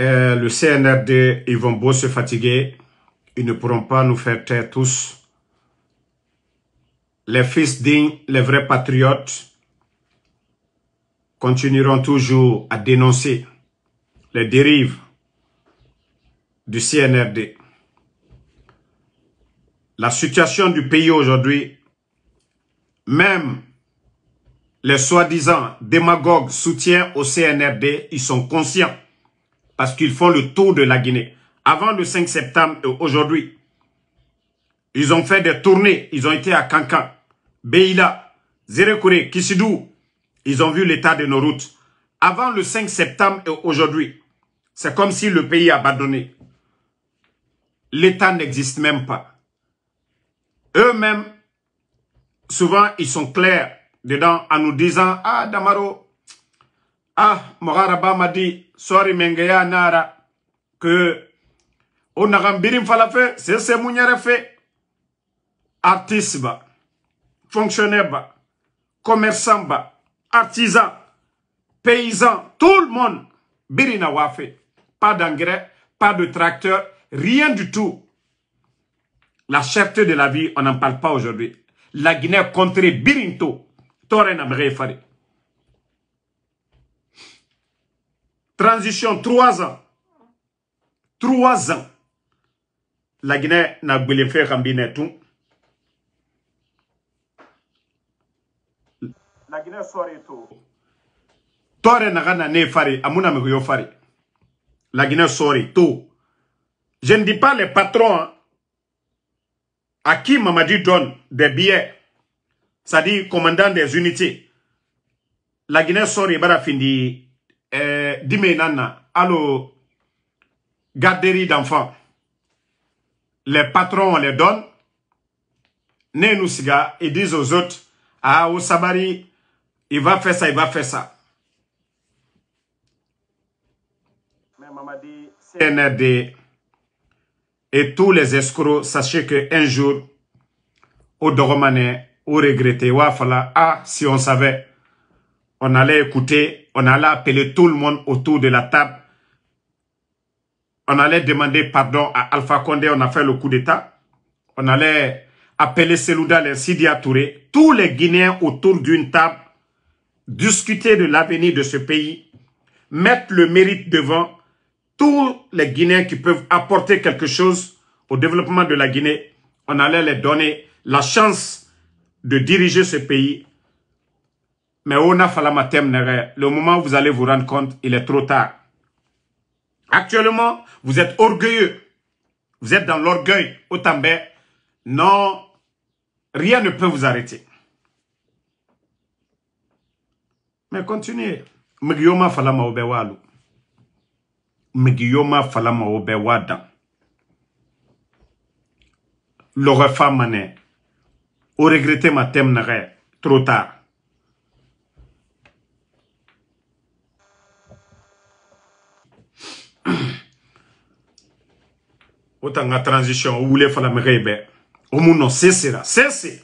Euh, le CNRD, ils vont beau se fatiguer, ils ne pourront pas nous faire taire tous. Les fils dignes, les vrais patriotes, continueront toujours à dénoncer les dérives du CNRD. La situation du pays aujourd'hui, même les soi-disant démagogues soutiens au CNRD, ils sont conscients parce qu'ils font le tour de la Guinée. Avant le 5 septembre, et aujourd'hui, ils ont fait des tournées. Ils ont été à Kankan, Beila, Zerekouré. Kissidou. Ils ont vu l'état de nos routes. Avant le 5 septembre et aujourd'hui, c'est comme si le pays a abandonné. L'État n'existe même pas. Eux-mêmes, souvent, ils sont clairs dedans en nous disant « Ah, Damaro, ah, Moraraba m'a dit, Sorry mengeya nara ke on a mbirin fala fe c'est ce fe artiste ba fonctionnaire ba commerçant ba artisan paysan tout le monde birina pas d'engrais pas de tracteur rien du tout la cherté de la vie on n'en parle pas aujourd'hui la guinée contrée birinto tore na a fari Transition, trois ans. Trois ans. La Guinée n'a pas fait faire. tout. La Guinée soirée tout. Tore n'a pas né fari, amuna me La Guinée soirée tout. Je ne dis pas les patrons hein. à qui Mamadi donne des billets, c'est-à-dire commandant des unités. La Guinée soirée, il fini eh, dime nana, allo, garderie d'enfants. Les patrons, on les donne. Nenousiga, ils disent aux autres, ah, au Sabari, il va faire ça, il va faire ça. Mais Mamadi, CNRD et tous les escrocs, sachez que un jour, au Dogomané, au regretter, ou à ah, si on savait, on allait écouter on allait appeler tout le monde autour de la table. On allait demander pardon à Alpha Condé, on a fait le coup d'État. On allait appeler Selouda, les tous les Guinéens autour d'une table, discuter de l'avenir de ce pays, mettre le mérite devant tous les Guinéens qui peuvent apporter quelque chose au développement de la Guinée. On allait leur donner la chance de diriger ce pays mais on a le moment où vous allez vous rendre compte, il est trop tard. Actuellement, vous êtes orgueilleux. Vous êtes dans l'orgueil. Autant non, rien ne peut vous arrêter. Mais continuez. Le falama obewalu. Je obewada. Au regretter ma trop tard. autant la transition ou les fala mege au o muno sesera sese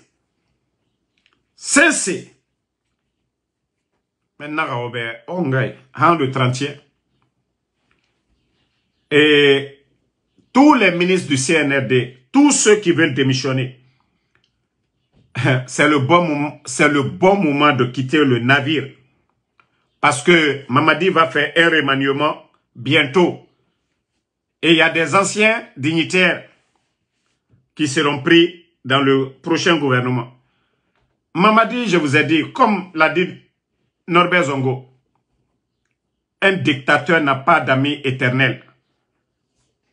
Maintenant, men maintenant on be hein, le 31 et tous les ministres du CNRD tous ceux qui veulent démissionner c'est le bon c'est le bon moment de quitter le navire parce que Mamadi va faire un remaniement bientôt et il y a des anciens dignitaires qui seront pris dans le prochain gouvernement. Mamadi, je vous ai dit, comme l'a dit Norbert Zongo, un dictateur n'a pas d'amis éternels.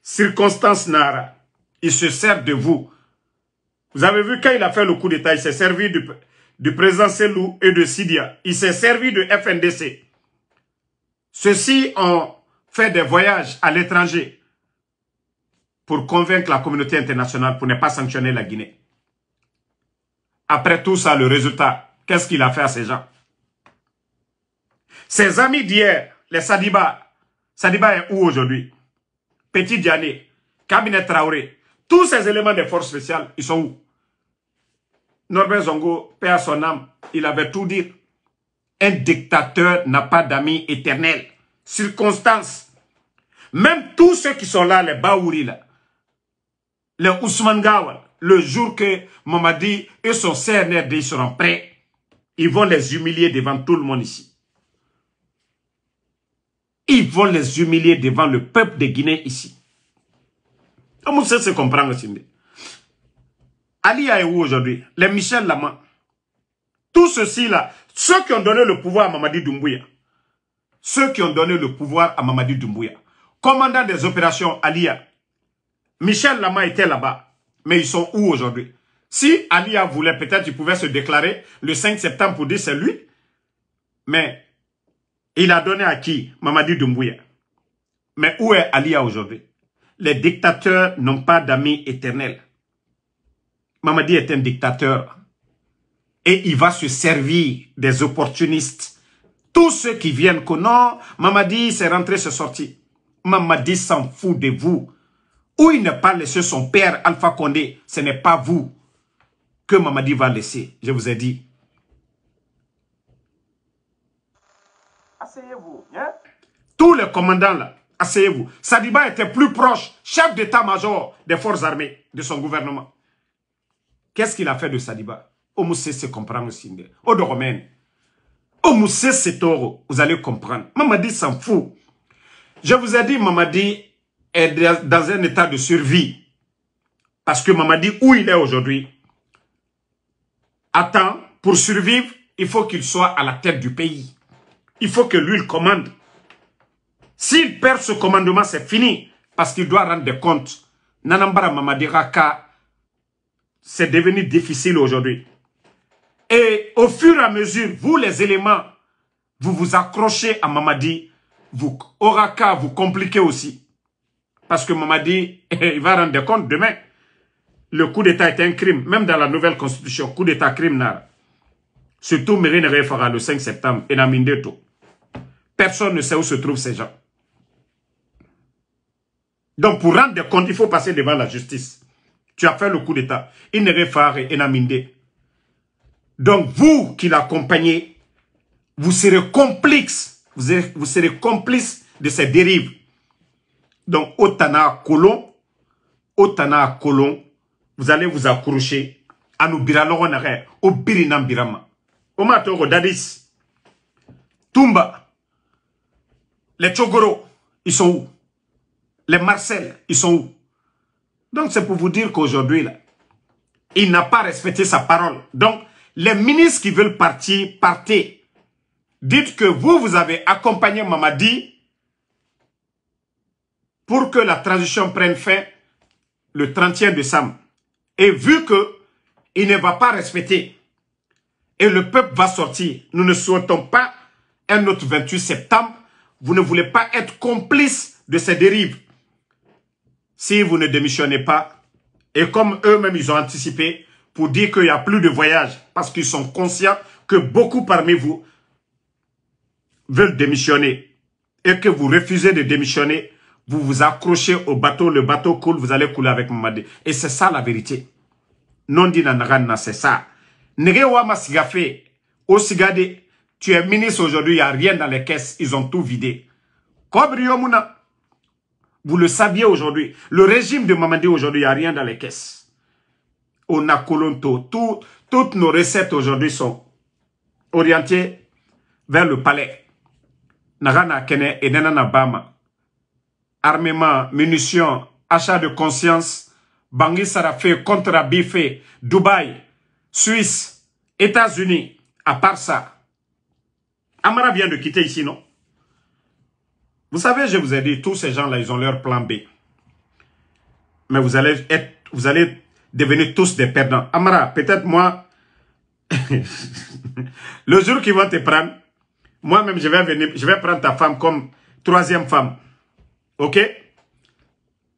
Circonstance Nara, il se sert de vous. Vous avez vu quand il a fait le coup d'État, il s'est servi du, du président Selou et de Sidia. Il s'est servi de FNDC. Ceux-ci ont fait des voyages à l'étranger pour convaincre la communauté internationale pour ne pas sanctionner la Guinée. Après tout ça, le résultat, qu'est-ce qu'il a fait à ces gens Ses amis d'hier, les Sadiba, Sadiba est où aujourd'hui Petit Diané, Cabinet Traoré, tous ces éléments des forces spéciales, ils sont où Norbert Zongo, père à son âme, il avait tout dit. Un dictateur n'a pas d'amis éternels. Circonstances. Même tous ceux qui sont là, les Baouris, là, le Ousmane Gawal, le jour que Mamadi et son CNRD seront prêts, ils vont les humilier devant tout le monde ici. Ils vont les humilier devant le peuple de Guinée ici. Comment ça se comprend, Ali a où aujourd'hui Les Michel Lama. Tout ceci-là, ceux qui ont donné le pouvoir à Mamadi Doumbouya, ceux qui ont donné le pouvoir à Mamadi Doumbouya, commandant des opérations Alia, Michel Lama était là-bas. Mais ils sont où aujourd'hui Si Alia voulait, peut-être il pouvait se déclarer le 5 septembre pour dire c'est lui. Mais il a donné à qui Mamadi Doumbouya. Mais où est Alia aujourd'hui Les dictateurs n'ont pas d'amis éternels. Mamadi est un dictateur. Et il va se servir des opportunistes. Tous ceux qui viennent que non, Mamadi s'est rentré, s'est sorti. Mamadi s'en fout de vous. Où il n'a pas laissé son père Alpha Condé, ce n'est pas vous que Mamadi va laisser. Je vous ai dit. Asseyez-vous. Hein? Tous les commandants là, asseyez-vous. Sadiba était plus proche, chef d'état-major des forces armées de son gouvernement. Qu'est-ce qu'il a fait de Sadiba Omoussé comprendre aussi. Au Omoussé Toro, vous allez comprendre. Mamadi s'en fout. Je vous ai dit, Mamadi, est dans un état de survie. Parce que Mamadi, où il est aujourd'hui, attend, pour survivre, il faut qu'il soit à la tête du pays. Il faut que lui, il commande. S'il perd ce commandement, c'est fini. Parce qu'il doit rendre des comptes. Nanambara Mamadi Raka, c'est devenu difficile aujourd'hui. Et au fur et à mesure, vous, les éléments, vous vous accrochez à Mamadi. Vous, Oraka, vous compliquez aussi. Parce que Mamadi, il va rendre compte demain. Le coup d'État est un crime, même dans la nouvelle constitution, coup d'État criminel. Surtout Mérine fera le 5 septembre, et tout. Personne ne sait où se trouvent ces gens. Donc, pour rendre compte, il faut passer devant la justice. Tu as fait le coup d'État. Enaminde. et Donc, vous qui l'accompagnez, vous serez complices. vous serez, vous complice de ces dérives. Donc, Otana Colon, Otana Kolon, vous allez vous accrocher à nous au birinam birama. Au dadis, Tumba, les Tchogoro, ils sont où Les Marcel, ils sont où Donc, c'est pour vous dire qu'aujourd'hui, là, il n'a pas respecté sa parole. Donc, les ministres qui veulent partir, partez. Dites que vous, vous avez accompagné Mamadi pour que la transition prenne fin le 31 décembre. Et vu que il ne va pas respecter, et le peuple va sortir, nous ne souhaitons pas un autre 28 septembre. Vous ne voulez pas être complice de ces dérives. Si vous ne démissionnez pas, et comme eux-mêmes, ils ont anticipé pour dire qu'il n'y a plus de voyage, parce qu'ils sont conscients que beaucoup parmi vous veulent démissionner et que vous refusez de démissionner vous vous accrochez au bateau, le bateau coule, vous allez couler avec Mamadi. Et c'est ça la vérité. Non dit Nanagana, c'est ça. Negewa Masigafe, Osigade, tu es ministre aujourd'hui, il n'y a rien dans les caisses, ils ont tout vidé. muna, vous le saviez aujourd'hui, le régime de Mamadi aujourd'hui, il n'y a rien dans les caisses. On a toutes nos recettes aujourd'hui sont orientées vers le palais. Nagana Kene et Nana Bama armement, munitions, achat de conscience, Bangui Sarafé, contre Bifé, e, Dubaï, Suisse, États-Unis, à part ça. Amara vient de quitter ici, non Vous savez, je vous ai dit, tous ces gens-là, ils ont leur plan B. Mais vous allez être, vous allez devenir tous des perdants. Amara, peut-être moi, le jour qu'ils vont te prendre, moi-même, je vais venir, je vais prendre ta femme comme troisième femme. OK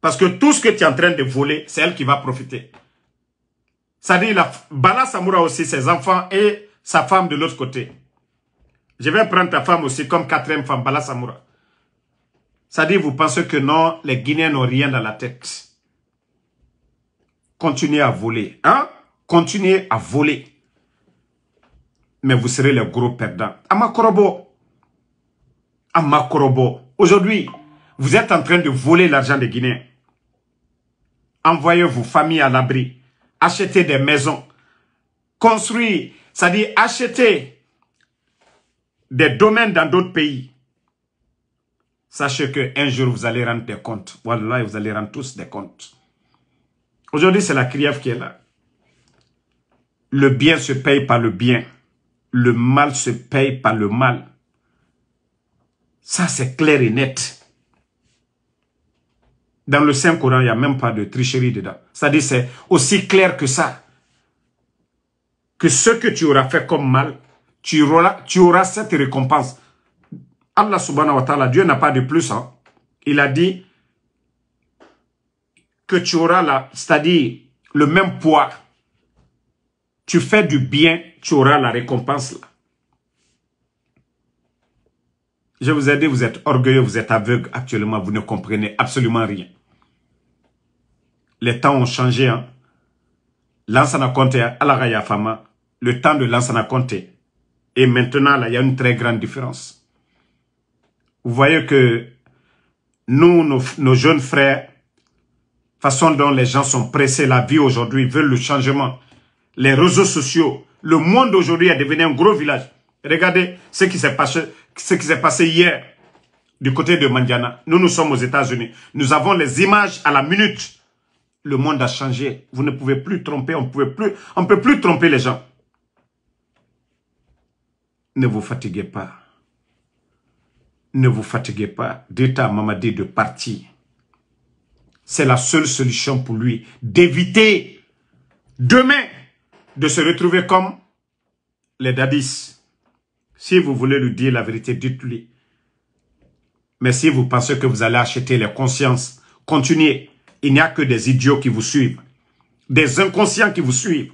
Parce que tout ce que tu es en train de voler, c'est elle qui va profiter. Ça dit, Bala Samoura aussi, ses enfants et sa femme de l'autre côté. Je vais prendre ta femme aussi comme quatrième femme, Bala Samoura. Ça dit, vous pensez que non, les Guinéens n'ont rien dans la tête. Continuez à voler. Hein? Continuez à voler. Mais vous serez les gros perdants. Amakorobo. Amakorobo. Aujourd'hui, vous êtes en train de voler l'argent des Guinéens. Envoyez vos familles à l'abri. Achetez des maisons. Construire, c'est-à-dire acheter des domaines dans d'autres pays. Sachez qu'un jour, vous allez rendre des comptes. Voilà, vous allez rendre tous des comptes. Aujourd'hui, c'est la criève qui est là. Le bien se paye par le bien. Le mal se paye par le mal. Ça, c'est clair et net. Dans le Saint-Coran, il n'y a même pas de tricherie dedans. C'est-à-dire, c'est aussi clair que ça. Que ce que tu auras fait comme mal, tu auras, cette récompense. Allah subhanahu wa ta'ala, Dieu n'a pas de plus. Hein. Il a dit que tu auras la, c'est-à-dire le même poids. Tu fais du bien, tu auras la récompense là. Je vous ai dit, vous êtes orgueilleux, vous êtes aveugle actuellement, vous ne comprenez absolument rien les temps ont changé. Hein. Lansana à Alagaya Fama, le temps de Lansana compté. Et maintenant, là, il y a une très grande différence. Vous voyez que nous, nos, jeunes frères, façon dont les gens sont pressés, la vie aujourd'hui, veulent le changement. Les réseaux sociaux, le monde aujourd'hui est devenu un gros village. Regardez ce qui s'est passé, ce qui s'est passé hier du côté de Mandiana. Nous, nous sommes aux États-Unis. Nous avons les images à la minute le monde a changé. Vous ne pouvez plus tromper, on ne plus, on peut plus tromper les gens. Ne vous fatiguez pas. Ne vous fatiguez pas. Dites à Mamadi de partir. C'est la seule solution pour lui d'éviter demain de se retrouver comme les dadis. Si vous voulez lui dire la vérité, dites-lui. Mais si vous pensez que vous allez acheter les consciences, continuez il n'y a que des idiots qui vous suivent, des inconscients qui vous suivent.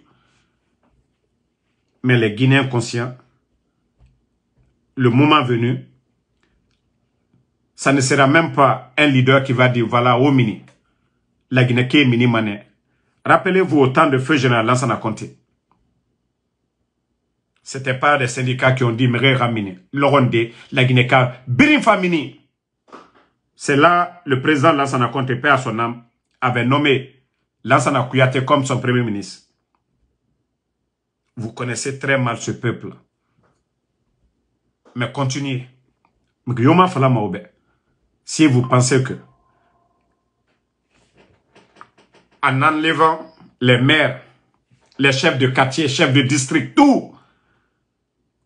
Mais les Guinéens conscients, le moment venu, ça ne sera même pas un leader qui va dire voilà au oh, mini, la Guinée mini mané. Rappelez-vous au temps de feu général Lansana Conté. n'était pas des syndicats qui ont dit Mire Ramini, rondé. »« la Guinée Birin Famini. C'est là le président Lansana Conté, perd à son âme, avait nommé Lansana Kouyate comme son premier ministre. Vous connaissez très mal ce peuple. Mais continuez. Si vous pensez que en enlevant les maires, les chefs de quartier, chefs de district, tout,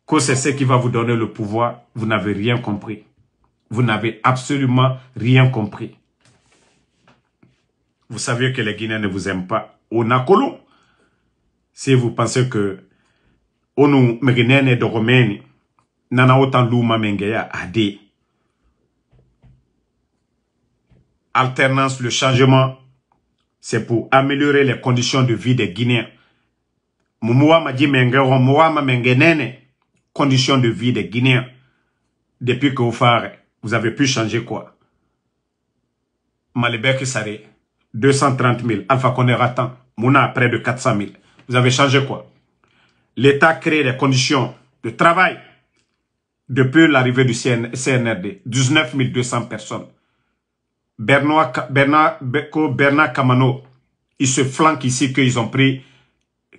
que c'est ce qui va vous donner le pouvoir, vous n'avez rien compris. Vous n'avez absolument rien compris. Vous savez que les Guinéens ne vous aiment pas au Si vous pensez que onu de de nana otan luma mengeya ade. Alternance, le changement, c'est pour améliorer les conditions de vie des Guinéens. m'a dit mengero, mouama mengenene, conditions de vie des Guinéens. Depuis que vous faites, vous avez pu changer quoi? qui Saré. 230 000. Alpha Condé attend. Mouna près de 400 000. Vous avez changé quoi L'État crée des conditions de travail depuis l'arrivée du CNRD. 19 200 personnes. Bernard, Kamano, Bernard il se flanquent ici qu'ils ont pris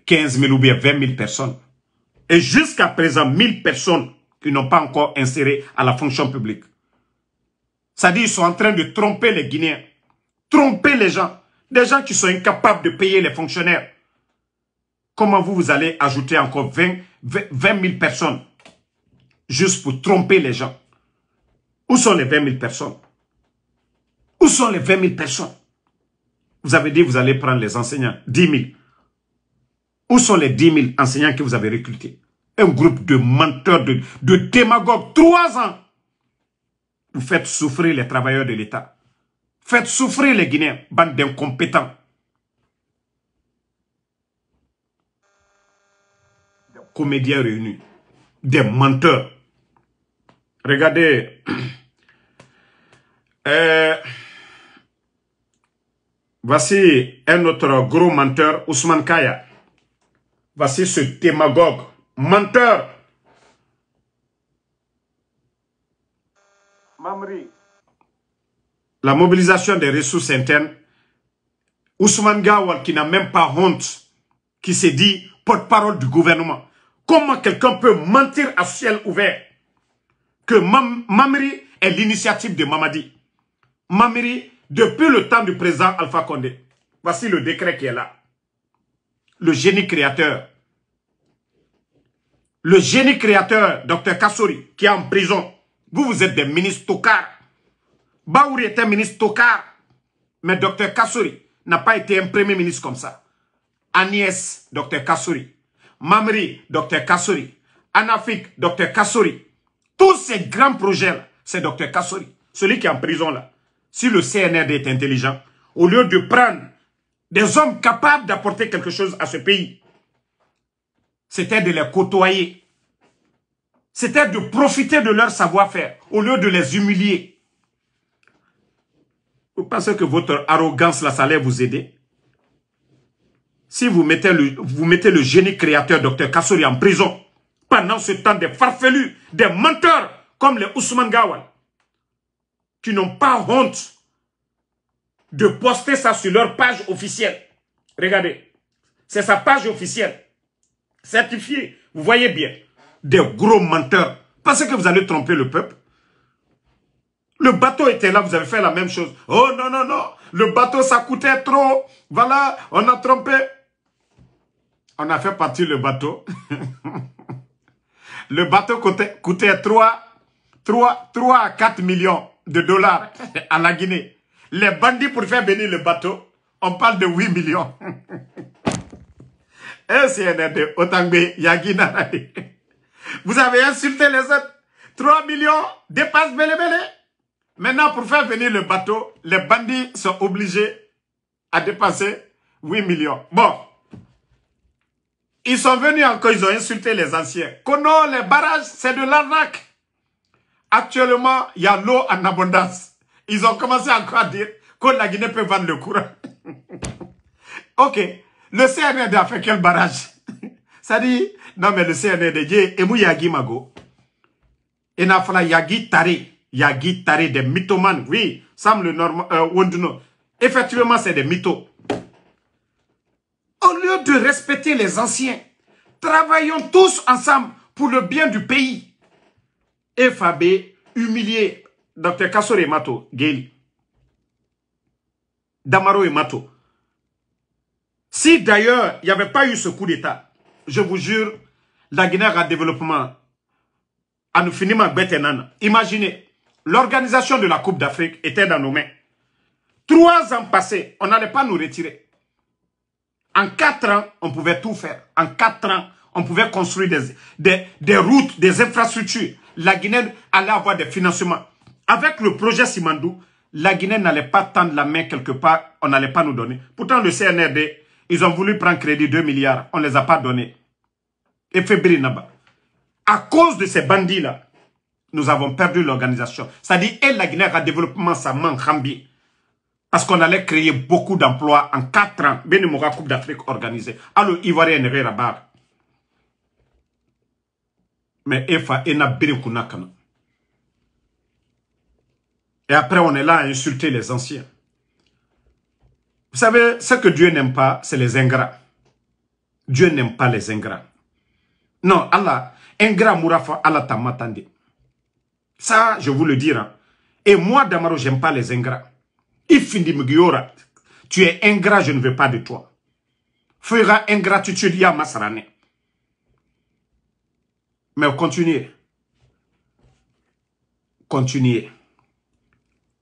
15 000 ou bien 20 000 personnes. Et jusqu'à présent, 1000 personnes qui n'ont pas encore inséré à la fonction publique. Ça dit, ils sont en train de tromper les Guinéens tromper les gens, des gens qui sont incapables de payer les fonctionnaires. Comment vous, vous allez ajouter encore 20, 20 000 personnes juste pour tromper les gens Où sont les 20 000 personnes Où sont les 20 000 personnes Vous avez dit vous allez prendre les enseignants, 10 000. Où sont les 10 000 enseignants que vous avez recrutés Un groupe de menteurs, de, de démagogues, trois ans. Vous faites souffrir les travailleurs de l'État. Faites souffrir les Guinéens, bande d'incompétents. Des comédiens réunis, des menteurs. Regardez, euh, voici un autre gros menteur, Ousmane Kaya. Voici ce démagogue, menteur. Mamri, la mobilisation des ressources internes, Ousmane Gawal qui n'a même pas honte, qui s'est dit porte-parole du gouvernement. Comment quelqu'un peut mentir à ciel ouvert que Mam est l'initiative de Mamadi Mamri, depuis le temps du président Alpha Condé, voici le décret qui est là. Le génie créateur. Le génie créateur, Dr Kassori, qui est en prison. Vous, vous êtes des ministres tocards. Baouri était ministre Tokar. mais Dr Kassouri n'a pas été un premier ministre comme ça. Agnès, Dr Kassouri. Mamri, Dr Kassouri. Anafik, Dr Kassouri. Tous ces grands projets-là, c'est Dr Kassouri. Celui qui est en prison là. Si le CNRD est intelligent, au lieu de prendre des hommes capables d'apporter quelque chose à ce pays, c'était de les côtoyer. C'était de profiter de leur savoir-faire au lieu de les humilier. Vous pensez que votre arrogance, là, ça allait vous aider Si vous mettez le, vous le génie créateur, docteur Kassouri, en prison, pendant ce temps, des farfelus, des menteurs, comme les Ousmane Gawal, qui n'ont pas honte de poster ça sur leur page officielle. Regardez, c'est sa page officielle, certifiée, vous voyez bien, des gros menteurs. Pensez que vous allez tromper le peuple le bateau était là, vous avez fait la même chose. Oh non, non, non, le bateau, ça coûtait trop. Voilà, on a trompé. On a fait partir le bateau. le bateau coûtait, coûtait 3, 3, à 4 millions de dollars à la Guinée. Les bandits, pour faire venir le bateau, on parle de 8 millions. Vous avez insulté les autres. 3 millions dépasse Bélé Bélé. Maintenant, pour faire venir le bateau, les bandits sont obligés à dépasser 8 millions. Bon. Ils sont venus encore, ils ont insulté les anciens. Kono, les barrages, c'est de l'arnaque. Actuellement, il y a l'eau en abondance. Ils ont commencé encore à dire que la Guinée peut vendre le courant. ok. Le CNRD a fait quel barrage Ça dit, non mais le CNRD, et Yagi Mago. Et Nafla Yagi Tari. Yagi Tari, des mythomanes. Oui, Sam le euh, Effectivement, c'est des mythos. Au lieu de respecter les anciens, travaillons tous ensemble pour le bien du pays. Fabé, humilié, Dr. et Mato, Gaili. Damaro et Mato. Si d'ailleurs, il n'y avait pas eu ce coup d'État, je vous jure, la Guinée à développement, à nous finir ma bête Imaginez, l'organisation de la Coupe d'Afrique était dans nos mains. Trois ans passés, on n'allait pas nous retirer. En quatre ans, on pouvait tout faire. En quatre ans, on pouvait construire des, routes, des infrastructures. La Guinée allait avoir des financements. Avec le projet Simandou, la Guinée n'allait pas tendre la main quelque part, on n'allait pas nous donner. Pourtant, le CNRD, ils ont voulu prendre crédit 2 milliards, on ne les a pas donnés. Et Fébri Naba. À cause de ces bandits-là, nous avons perdu l'organisation. C'est-à-dire, El la Guinée a développement sa main Parce qu'on allait créer beaucoup d'emplois en 4 ans. une Coupe d'Afrique organisée. Alors, Ivoirien n'est pas Mais Efa, Ena Birekunakan. Et après, on est là à insulter les anciens. Vous savez, ce que Dieu n'aime pas, c'est les ingrats. Dieu n'aime pas les ingrats. Non, Allah, ingrat mourafa, Allah t'a ça, je vous le dirai. Hein. Et moi, Damaro, j'aime pas les ingrats. tu es ingrat, je ne veux pas de toi. Fera ingratitude, ya masrane. Mais continuez. Continuez.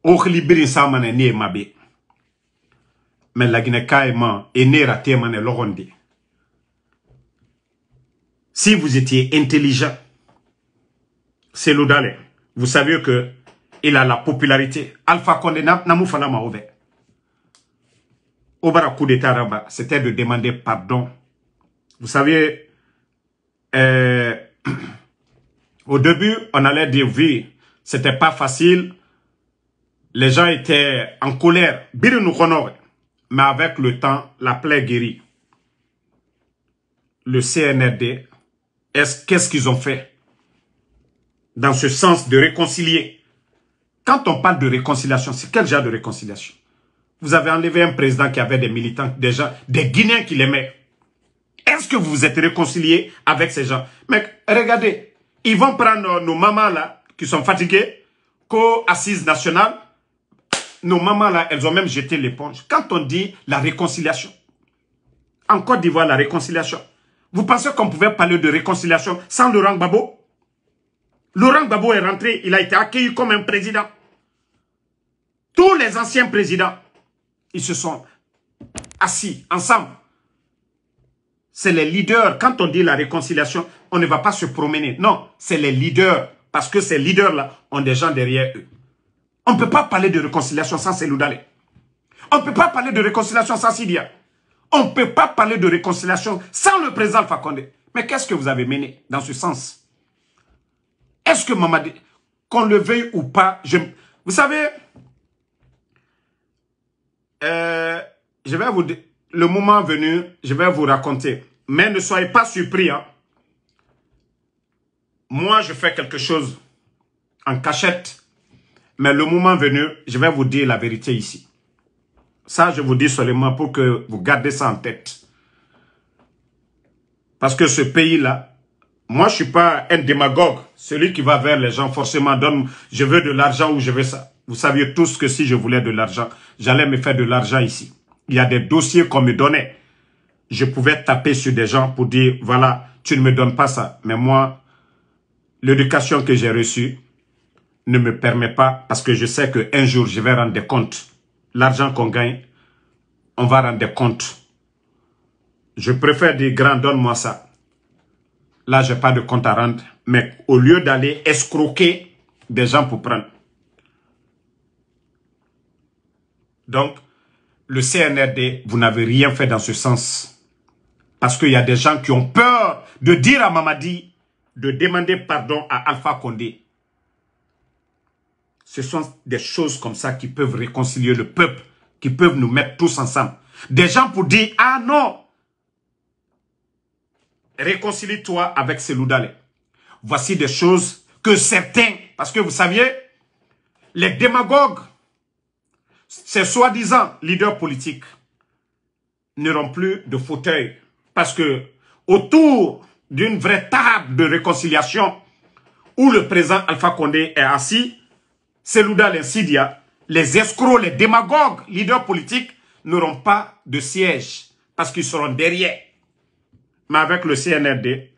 Oklibiri samane ni mabe. Mais la Guinée caïman et nera temane Si vous étiez intelligent, c'est d'aller vous savez que il a la popularité. Alpha Condé Namoufana Mahobe. Au coup d'État c'était de demander pardon. Vous savez, euh, au début, on allait dire oui, c'était pas facile. Les gens étaient en colère. Mais avec le temps, la plaie guérit. Le CNRD, qu'est-ce qu'ils ont fait dans ce sens de réconcilier. Quand on parle de réconciliation, c'est quel genre de réconciliation Vous avez enlevé un président qui avait des militants, des gens, des Guinéens qui l'aimaient. Est-ce que vous vous êtes réconcilié avec ces gens Mec, regardez, ils vont prendre nos mamans là, qui sont fatiguées, co-assises nationales. Nos mamans là, elles ont même jeté l'éponge. Quand on dit la réconciliation, en Côte d'Ivoire, la réconciliation, vous pensez qu'on pouvait parler de réconciliation sans Laurent Gbagbo Laurent Gbagbo est rentré, il a été accueilli comme un président. Tous les anciens présidents, ils se sont assis ensemble. C'est les leaders. Quand on dit la réconciliation, on ne va pas se promener. Non, c'est les leaders. Parce que ces leaders-là ont des gens derrière eux. On ne peut pas parler de réconciliation sans Seloudalé. On ne peut pas parler de réconciliation sans Sidia. On ne peut pas parler de réconciliation sans le président Fakonde. Mais qu'est-ce que vous avez mené dans ce sens est-ce que Mamadi, qu'on le veuille ou pas, je, vous savez, euh, je vais vous, le moment venu, je vais vous raconter. Mais ne soyez pas surpris. Hein. Moi, je fais quelque chose en cachette. Mais le moment venu, je vais vous dire la vérité ici. Ça, je vous dis seulement pour que vous gardez ça en tête. Parce que ce pays-là, moi, je suis pas un démagogue. Celui qui va vers les gens, forcément, donne, je veux de l'argent ou je veux ça. Vous saviez tous que si je voulais de l'argent, j'allais me faire de l'argent ici. Il y a des dossiers qu'on me donnait. Je pouvais taper sur des gens pour dire, voilà, tu ne me donnes pas ça. Mais moi, l'éducation que j'ai reçue ne me permet pas, parce que je sais qu'un jour, je vais rendre des comptes. L'argent qu'on gagne, on va rendre des comptes. Je préfère dire, grand, donne-moi ça là, n'ai pas de compte à rendre. Mais au lieu d'aller escroquer des gens pour prendre. Donc, le CNRD, vous n'avez rien fait dans ce sens. Parce qu'il y a des gens qui ont peur de dire à Mamadi de demander pardon à Alpha Condé. Ce sont des choses comme ça qui peuvent réconcilier le peuple, qui peuvent nous mettre tous ensemble. Des gens pour dire, ah non, réconcilie-toi avec Seloudalé. Voici des choses que certains, parce que vous saviez, les démagogues, ces soi-disant leaders politiques, n'auront plus de fauteuil. Parce que autour d'une vraie table de réconciliation, où le président Alpha Condé est assis, et Sidia, les escrocs, les démagogues, leaders politiques n'auront pas de siège parce qu'ils seront derrière. Mais avec le CNRD,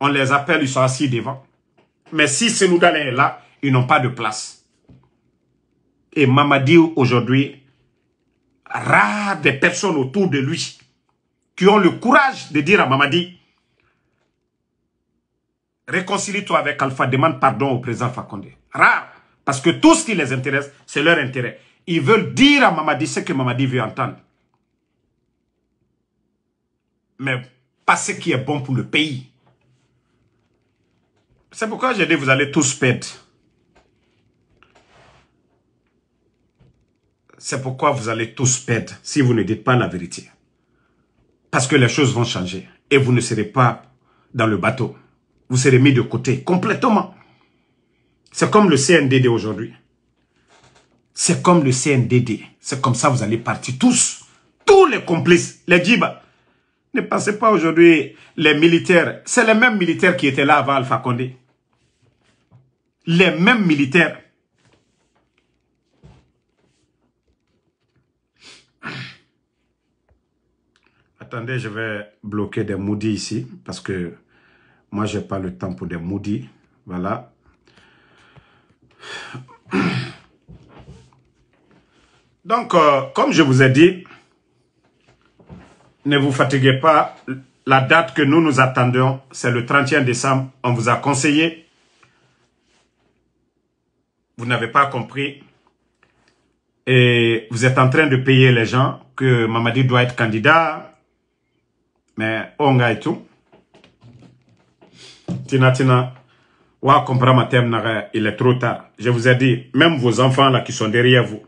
on les appelle, ils sont assis devant. Mais si nous est là, ils n'ont pas de place. Et Mamadi, aujourd'hui, rare des personnes autour de lui qui ont le courage de dire à Mamadi, réconcilie-toi avec Alpha, demande pardon au président Fakonde. Rare, parce que tout ce qui les intéresse, c'est leur intérêt. Ils veulent dire à Mamadi ce que Mamadi veut entendre. Mais pas ce qui est bon pour le pays. C'est pourquoi j'ai dit vous allez tous perdre. C'est pourquoi vous allez tous perdre si vous ne dites pas la vérité. Parce que les choses vont changer et vous ne serez pas dans le bateau. Vous serez mis de côté complètement. C'est comme le CNDD aujourd'hui. C'est comme le CNDD. C'est comme ça vous allez partir tous. Tous les complices, les djibas, ne pensez pas aujourd'hui les militaires. C'est les mêmes militaires qui étaient là avant Alpha Condé. Les mêmes militaires. Attendez, je vais bloquer des moudis ici parce que moi, n'ai pas le temps pour des moudis. Voilà. Donc, euh, comme je vous ai dit, ne vous fatiguez pas. La date que nous nous attendons, c'est le 31 décembre. On vous a conseillé. Vous n'avez pas compris. Et vous êtes en train de payer les gens que Mamadi doit être candidat. Mais a et tout. Tina Tina. Wa ma thème, il est trop tard. Je vous ai dit, même vos enfants là qui sont derrière vous.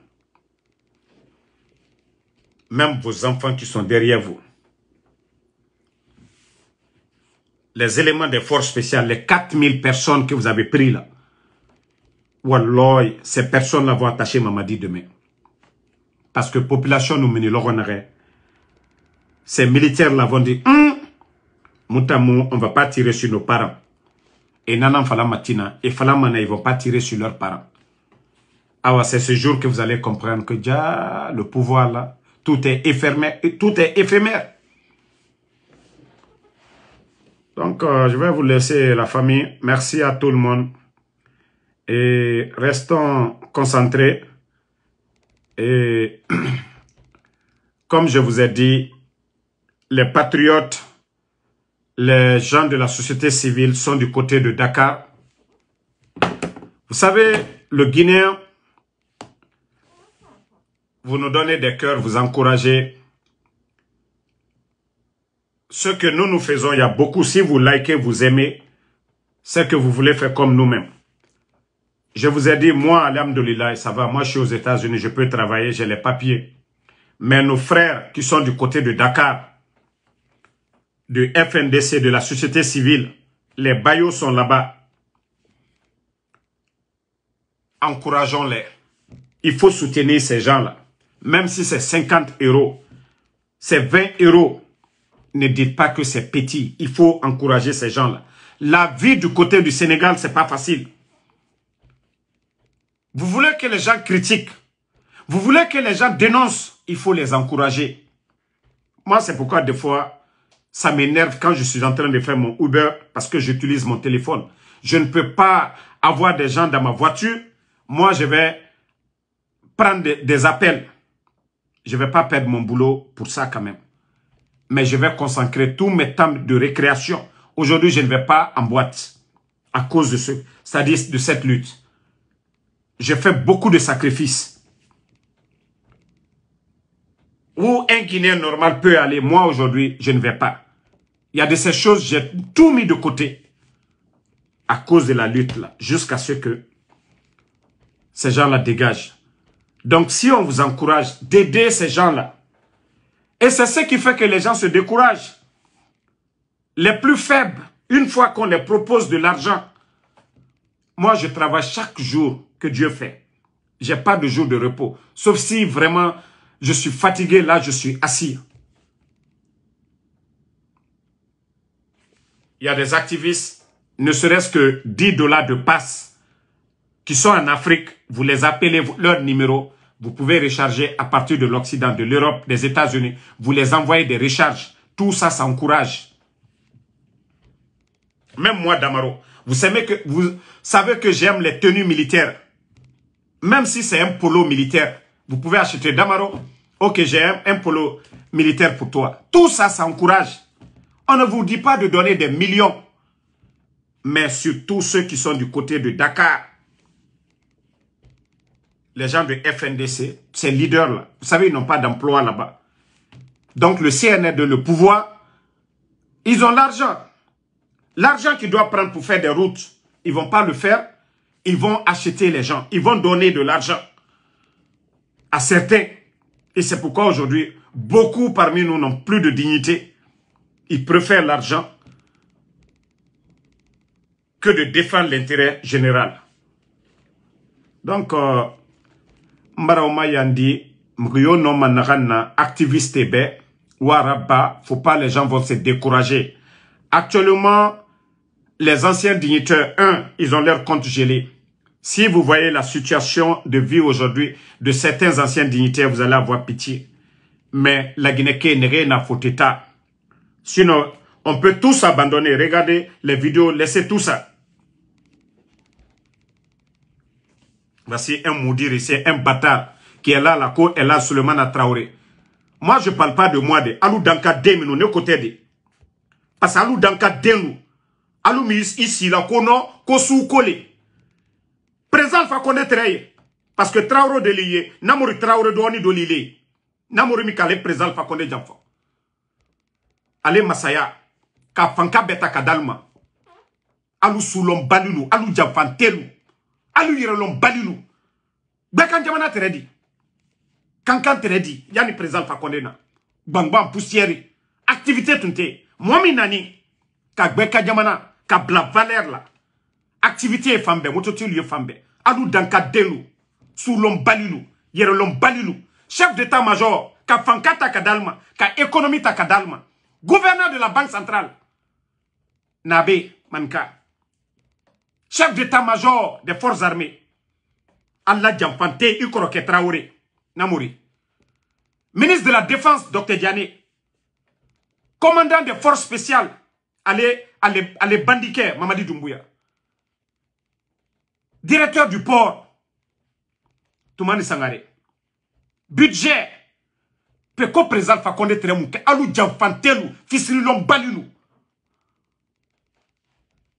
Même vos enfants qui sont derrière vous les éléments des forces spéciales, les 4000 personnes que vous avez pris là, ces personnes-là vont attacher Mamadi demain. Parce que population nous mène Ces militaires-là vont dire, hein? Moutamou, on ne va pas tirer sur nos parents. Et Nanan Falamatina et Falamana, ils ne vont pas tirer sur leurs parents. Ah c'est ce jour que vous allez comprendre que déjà, le pouvoir là, tout est éphémère, tout est éphémère. Donc, euh, je vais vous laisser la famille. Merci à tout le monde. Et restons concentrés. Et comme je vous ai dit, les patriotes, les gens de la société civile sont du côté de Dakar. Vous savez, le Guinéen, vous nous donnez des cœurs, vous encouragez ce que nous nous faisons, il y a beaucoup. Si vous likez, vous aimez, c'est que vous voulez faire comme nous-mêmes. Je vous ai dit, moi, Alhamdoulilah, ça va, moi je suis aux États-Unis, je peux travailler, j'ai les papiers. Mais nos frères qui sont du côté de Dakar, du FNDC, de la société civile, les baillots sont là-bas. Encourageons-les. Il faut soutenir ces gens-là. Même si c'est 50 euros, c'est 20 euros ne dites pas que c'est petit. Il faut encourager ces gens-là. La vie du côté du Sénégal, ce n'est pas facile. Vous voulez que les gens critiquent. Vous voulez que les gens dénoncent. Il faut les encourager. Moi, c'est pourquoi des fois, ça m'énerve quand je suis en train de faire mon Uber parce que j'utilise mon téléphone. Je ne peux pas avoir des gens dans ma voiture. Moi, je vais prendre des appels. Je ne vais pas perdre mon boulot pour ça quand même mais je vais consacrer tous mes temps de récréation. Aujourd'hui, je ne vais pas en boîte à cause de ce, cest à de cette lutte. Je fais beaucoup de sacrifices. Où un Guinéen normal peut aller, moi aujourd'hui, je ne vais pas. Il y a de ces choses, j'ai tout mis de côté à cause de la lutte là, jusqu'à ce que ces gens-là dégagent. Donc si on vous encourage d'aider ces gens-là, et c'est ce qui fait que les gens se découragent. Les plus faibles, une fois qu'on les propose de l'argent, moi je travaille chaque jour que Dieu fait. Je n'ai pas de jour de repos. Sauf si vraiment je suis fatigué, là je suis assis. Il y a des activistes, ne serait-ce que 10 dollars de passe, qui sont en Afrique, vous les appelez leur numéro, vous pouvez recharger à partir de l'Occident, de l'Europe, des États-Unis. Vous les envoyez des recharges. Tout ça, ça encourage. Même moi, Damaro, vous savez que, vous savez que j'aime les tenues militaires. Même si c'est un polo militaire, vous pouvez acheter Damaro. Ok, j'ai un polo militaire pour toi. Tout ça, ça encourage. On ne vous dit pas de donner des millions. Mais surtout ceux qui sont du côté de Dakar, les gens de FNDC, ces leaders-là, vous savez, ils n'ont pas d'emploi là-bas. Donc le de le pouvoir, ils ont l'argent. L'argent qu'ils doivent prendre pour faire des routes, ils ne vont pas le faire. Ils vont acheter les gens. Ils vont donner de l'argent à certains. Et c'est pourquoi aujourd'hui, beaucoup parmi nous n'ont plus de dignité. Ils préfèrent l'argent que de défendre l'intérêt général. Donc, euh, Marauma yandi mriyo activiste Ebe, waraba faut pas les gens vont se décourager actuellement les anciens dignitaires un ils ont leur compte gelé si vous voyez la situation de vie aujourd'hui de certains anciens dignitaires vous allez avoir pitié mais la Guinée n'est rien à foutre sinon on peut tous abandonner regardez les vidéos laissez tout ça Voici bah, un maudit c'est un bâtard qui est là, la cour est là, seulement à Traoré. Moi, je ne parle pas de moi, de Alou Danka Demino, ne côté de. Parce que Alou Danka nous. Alou Mis ici, la Kono, Kosou Kole. Présent, fa connaître. Parce que Traoré de lié, Traoré de sommes de Namouri Namori Mikale, présent, fa connaître Jamfa. Masaya, Kafanka Beta Kadalma. Alou Soulon Balulu, Alou nous. Alu u yɛrɛ balilou balilu jamana kankan te redi. président fa na, bang bang poussière activité tun nani ka Beka ka jamana ka bla valeur la activité ye fan bɛɛ mototigiw ye fan bɛɛ alu Yere surlɔnbalilu balilou chef d'état major ka fankata kadalma. ka d'al kadalma ta gouverneur de la banque centrale nabe manka chef d'état-major des forces armées, Allah Djampante Ukroke Traoré, Namouri. Ministre de la Défense, Dr Diané. Commandant des forces spéciales, Allez, allez, Mamadi Doumbouya. Directeur du port, Toumani Sangare. Budget, Peko Président Fakonde Tremouke, Alou Djamfantelu, Fisri Lombalinu.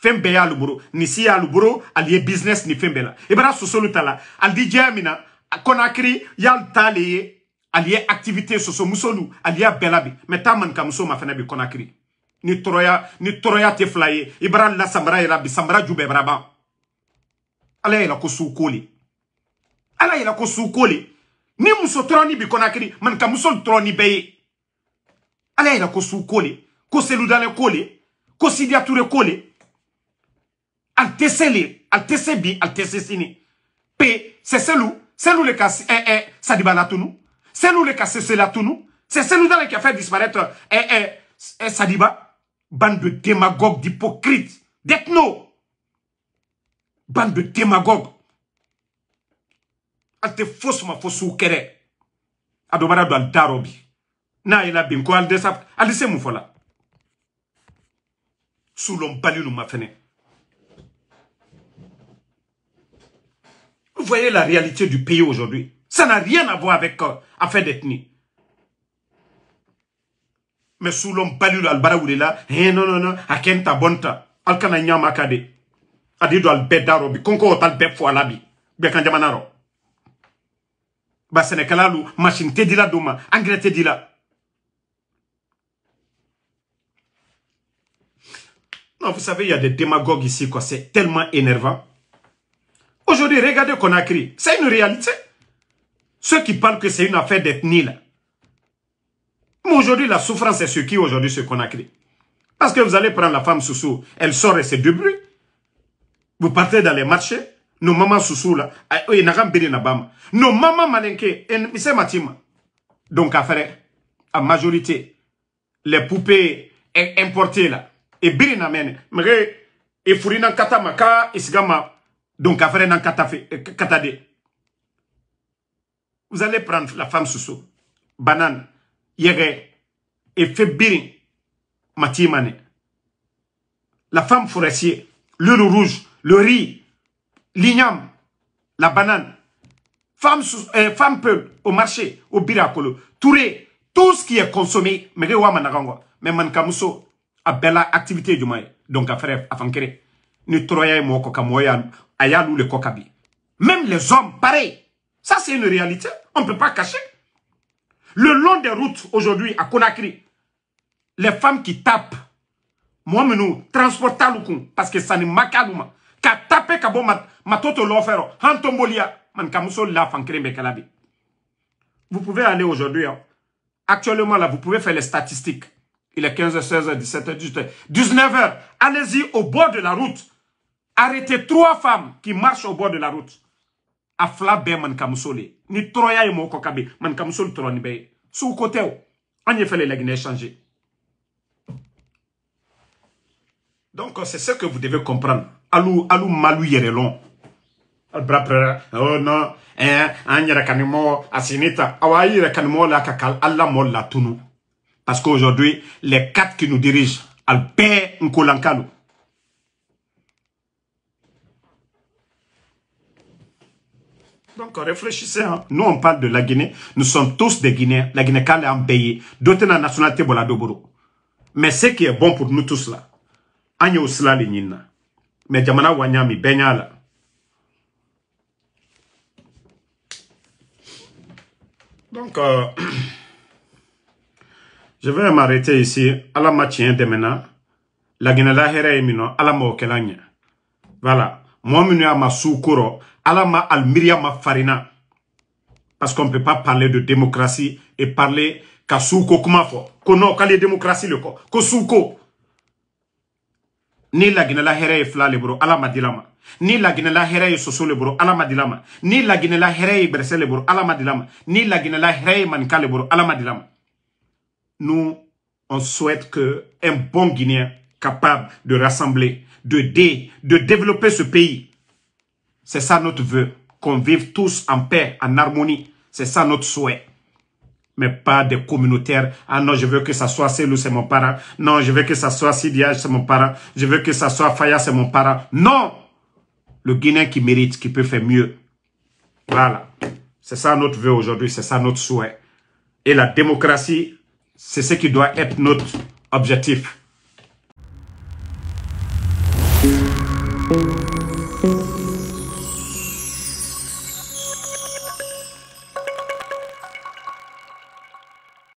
fembe ya y'ale ni nin si business ni fembe la Ibra sosolu tala. la ale Konakri. Yal min aliye activité soso musolu aliya belabi Meta bi ma fana bi ni troya ni troya te fila la samra yɛrɛ bi samra la braba. ala yɛrɛ ko ala ni muso bi konakri. Manka muso tɔrɔni ala la ko suko Kosé ko tɛ se le a tɛ bi sini p c'est celle c'est le cas eh, eh, Sadibana Tounou c'est le cas c'est la Tounou c'est celle dans qui a fait disparaître eh, eh, eh, Sadiba bande de démagogues d'hypocrites d'ethno bande de démagogues Al te fausse ma fausse ou kere adobara dans darobi na ila e binko al desap al se mufola sous l'on nous ma fenêtre Vous voyez la réalité du pays aujourd'hui. Ça n'a rien à voir avec euh, affaire d'ethnie. Mais sous l'homme balu albara là, eh non non non, akenta bonta, alkana nyama kade. Adi do albedaro bi konko tal bep fo alabi. Be kanjamanaro. Ba senekalalu machine te dila anglais engrais te dila. Non, vous savez, il y a des démagogues ici, quoi. C'est tellement énervant. Aujourd'hui, regardez Conakry. C'est une réalité. Ceux qui parlent que c'est une affaire d'ethnie, là. Mais aujourd'hui, la souffrance, c'est ce qui aujourd'hui a Conakry. Parce que vous allez prendre la femme Soussou, elle sort et deux bruits. Vous partez dans les marchés, nos mamans Soussou, là, ah, nos mamans Malenke, c'est Matima. Donc, à faire, à majorité, les poupées importées, là, et Birinamene, mais, et eh, Furina Katamaka, Isgama, donc, dans dans euh, katade. Vous allez prendre la femme sous-sous, banane, yere, et fait matimane. La femme forestier, l'huile rouge, le riz, l'igname, la banane, femme, euh, femme peuple, au marché, au birakolo, touré, tout ce qui est consommé, mais mais kamuso a belle activité du maï. Donc, affaire, afankere, ne troyez moi, kokamoyan, Ayalou le Kokabi. Même les hommes, pareil. Ça, c'est une réalité. On ne peut pas cacher. Le long des routes, aujourd'hui, à Conakry, les femmes qui tapent, moi, nous, transportons parce que ça ne m'a Ka tape hantombolia, man la kalabi. Vous pouvez aller aujourd'hui, hein. actuellement là, vous pouvez faire les statistiques. Il est 15h, 16h, 17h, 18h, 19h. Allez-y au bord de la route. Arrêtez trois femmes qui marchent au bord de la route Afla, ben man, ni troya, ye kokabe Man ka Sous côté, on y ni les ye donc c'est ce que vous devez comprendre Alou alou malu yere brapɛrɛ oh non hein y yɛrɛ kanimɔgɔ a sini ta la ka ka ala mɔ latunu parce qu'aujourd'hui les quatre qui nous dirigent al Nkolankalo. Donc réfléchissez. Hein. Nous, on parle de la Guinée. Nous sommes tous des Guinéens. La Guinée, quand est en pays, d'autres la nationalité, la Mais ce qui est bon pour nous tous là, nous sommes les là. Mais Jamana Wanyami, Benyala. Donc, euh, je vais m'arrêter ici. À la matinée hein, de maintenant, hein. la Guinée, la et à la Voilà mɔgɔ y'a ma soukoro, ma farina parce qu'on ne peut pas parler de démocratie et parler qu'à su ko kuma ko non démocratie le kɔ ko su ni la guinéla ye fila le bro, alama dilama. ni la guinéla ye soso le bro, alama dilama. ni la guinéla ye bɛrɛsɛ le bro, alama dilama. ni la guinéla manika le bro, alama dilama. nous on souhaite que un bon guinéen capable de rassembler, d'aider, de développer ce pays. C'est ça notre vœu, qu'on vive tous en paix, en harmonie. C'est ça notre souhait. Mais pas des communautaires. Ah non, je veux que ça soit Selou, c'est mon parent. Non, je veux que ça soit Sidiage, c'est mon parent. Je veux que ça soit Faya, c'est mon parent. Non! Le Guinéen qui mérite, qui peut faire mieux. Voilà. C'est ça notre vœu aujourd'hui, c'est ça notre souhait. Et la démocratie, c'est ce qui doit être notre objectif. Música